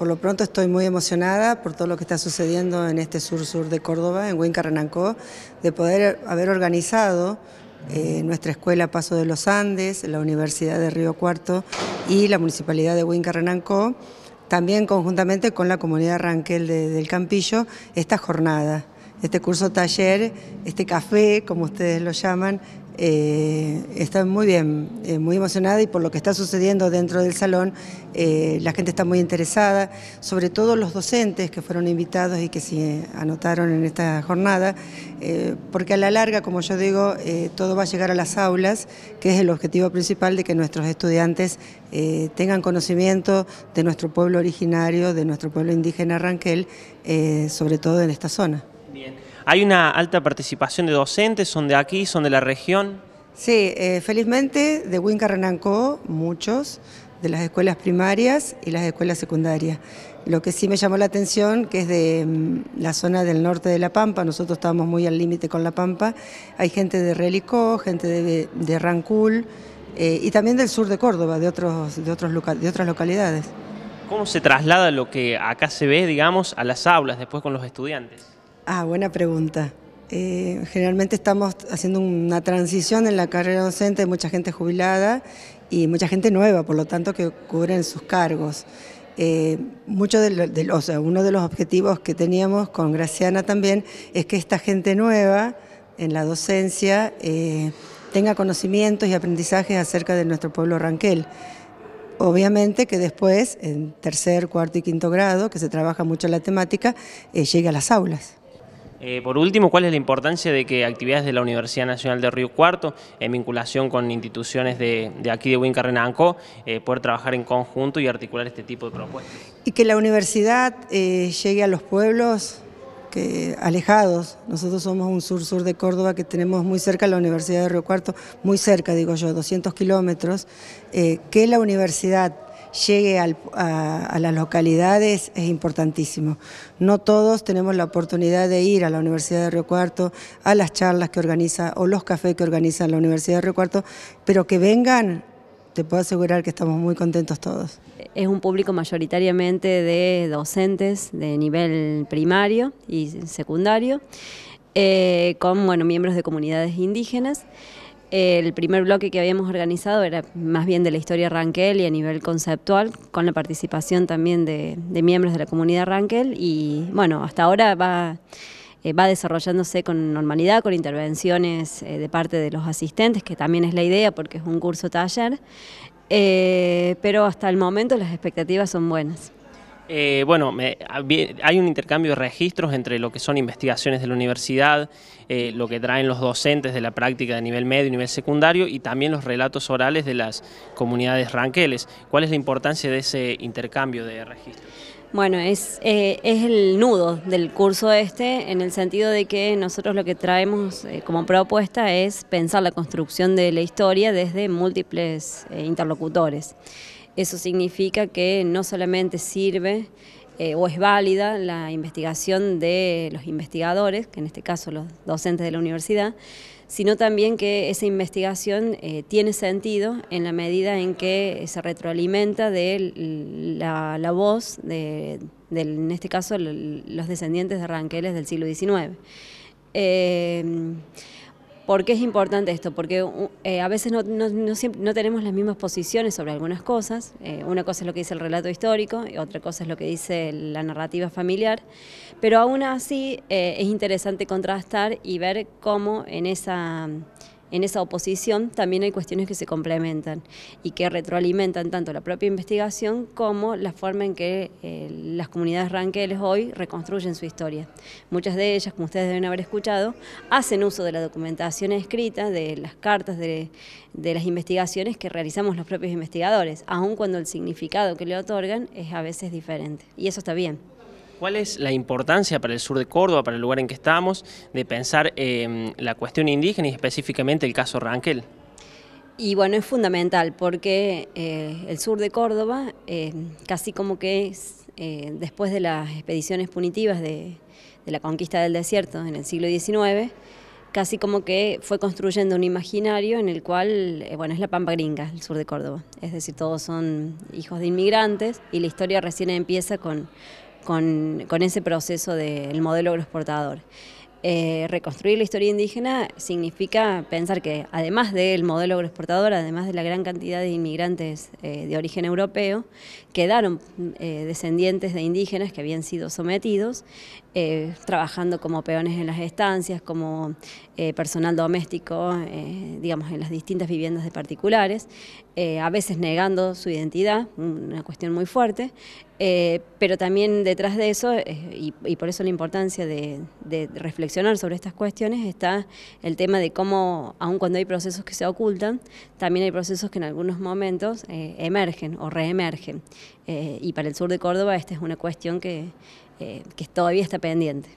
Por lo pronto estoy muy emocionada por todo lo que está sucediendo en este sur-sur de Córdoba, en Huinca Renancó, de poder haber organizado eh, nuestra escuela Paso de los Andes, la Universidad de Río Cuarto y la Municipalidad de Huinca Renancó, también conjuntamente con la comunidad Ranquel del Campillo, esta jornada este curso taller, este café, como ustedes lo llaman, eh, está muy bien, eh, muy emocionada y por lo que está sucediendo dentro del salón, eh, la gente está muy interesada, sobre todo los docentes que fueron invitados y que se anotaron en esta jornada, porque a la larga, como yo digo, todo va a llegar a las aulas, que es el objetivo principal de que nuestros estudiantes tengan conocimiento de nuestro pueblo originario, de nuestro pueblo indígena Ranquel, sobre todo en esta zona. Bien. ¿Hay una alta participación de docentes? ¿Son de aquí? ¿Son de la región? Sí, eh, felizmente de Huinca Renancó, muchos, de las escuelas primarias y las escuelas secundarias. Lo que sí me llamó la atención, que es de mm, la zona del norte de La Pampa, nosotros estábamos muy al límite con La Pampa, hay gente de Relicó, gente de, de Rancul eh, y también del sur de Córdoba, de, otros, de, otros de otras localidades. ¿Cómo se traslada lo que acá se ve, digamos, a las aulas después con los estudiantes? Ah, buena pregunta. Eh, generalmente estamos haciendo una transición en la carrera docente, mucha gente jubilada y mucha gente nueva, por lo tanto, que cubren sus cargos. Eh, mucho de, uno de los objetivos que teníamos con Graciana también es que esta gente nueva en la docencia eh, tenga conocimientos y aprendizajes acerca de nuestro pueblo Ranquel. Obviamente que después, en tercer, cuarto y quinto grado, que se trabaja mucho la temática, llegue a las aulas. Eh, por último, ¿cuál es la importancia de que actividades de la Universidad Nacional de Río Cuarto, en vinculación con instituciones de, aquí de Huinca eh, puedan poder trabajar en conjunto y articular este tipo de propuestas? Y que la universidad eh, llegue a los pueblos alejados. Nosotros somos un sur-sur de Córdoba que tenemos muy cerca la Universidad de Río Cuarto, muy cerca, digo yo, 200 kilómetros. que la universidad llegue a, las localidades es importantísimo. No todos tenemos la oportunidad de ir a la Universidad de Río Cuarto, a las charlas que organiza o los cafés que organiza la Universidad de Río Cuarto, pero que vengan, te puedo asegurar que estamos muy contentos todos. Es un público mayoritariamente de docentes de nivel primario y secundario, eh, con bueno, miembros de comunidades indígenas. El primer bloque que habíamos organizado era más bien de la historia Ranquel y a nivel conceptual, con la participación también de, miembros de la comunidad Ranquel. Y bueno, hasta ahora eh, va, desarrollándose con normalidad, con intervenciones eh, de parte de los asistentes, que también es la idea porque es un curso taller. Eh, pero hasta el momento las expectativas son buenas. Eh, bueno, ah, hay un intercambio de registros entre lo que son investigaciones de la universidad, eh, lo que traen los docentes de la práctica de nivel medio y nivel secundario y también los relatos orales de las comunidades ranqueles. ¿Cuál es la importancia de ese intercambio de registros? Bueno, es, eh, es el nudo del curso este en el sentido de que nosotros lo que traemos como propuesta es pensar la construcción de la historia desde múltiples interlocutores. Eso significa que no solamente sirve eh, o es válida la investigación de los investigadores, que en este caso los docentes de la universidad, sino también que esa investigación eh, tiene sentido en la medida en que se retroalimenta de la, voz de, en este caso, los descendientes de ranqueles del siglo XIX. ¿Por qué es importante esto? Porque eh, a veces no, tenemos las mismas posiciones sobre algunas cosas. Eh, una cosa es lo que dice el relato histórico, y otra cosa es lo que dice la narrativa familiar. Pero aún así eh, es interesante contrastar y ver cómo en esa en esa oposición también hay cuestiones que se complementan y que retroalimentan tanto la propia investigación como la forma en que eh, las comunidades ranqueles hoy reconstruyen su historia. Muchas de ellas, como ustedes deben haber escuchado, hacen uso de la documentación escrita, de las cartas, de las investigaciones que realizamos los propios investigadores, aun cuando el significado que le otorgan es a veces diferente. Y eso está bien. ¿Cuál es la importancia para el sur de Córdoba, para el lugar en que estamos, de pensar la cuestión indígena y específicamente el caso Ranquel? Y bueno, es fundamental porque eh, el sur de Córdoba, eh, casi como que eh, después de las expediciones punitivas de la conquista del desierto en el siglo XIX, casi como que fue construyendo un imaginario en el cual, bueno, es la Pampa Gringa, el sur de Córdoba. Es decir, todos son hijos de inmigrantes y la historia recién empieza con con, ese proceso del modelo agroexportador. Eh, reconstruir la historia indígena significa pensar que además del modelo agroexportador, además de la gran cantidad de inmigrantes eh, de origen europeo, quedaron eh, descendientes de indígenas que habían sido sometidos eh, trabajando como peones en las estancias, como eh, personal doméstico, eh, digamos, en las distintas viviendas de particulares, a veces negando su identidad, una cuestión muy fuerte, pero también detrás de eso, y, por eso la importancia de, de, reflexionar sobre estas cuestiones, está el tema de cómo, aun cuando hay procesos que se ocultan, también hay procesos que en algunos momentos emergen o reemergen. y para el sur de Córdoba esta es una cuestión que eh, que todavía está pendiente.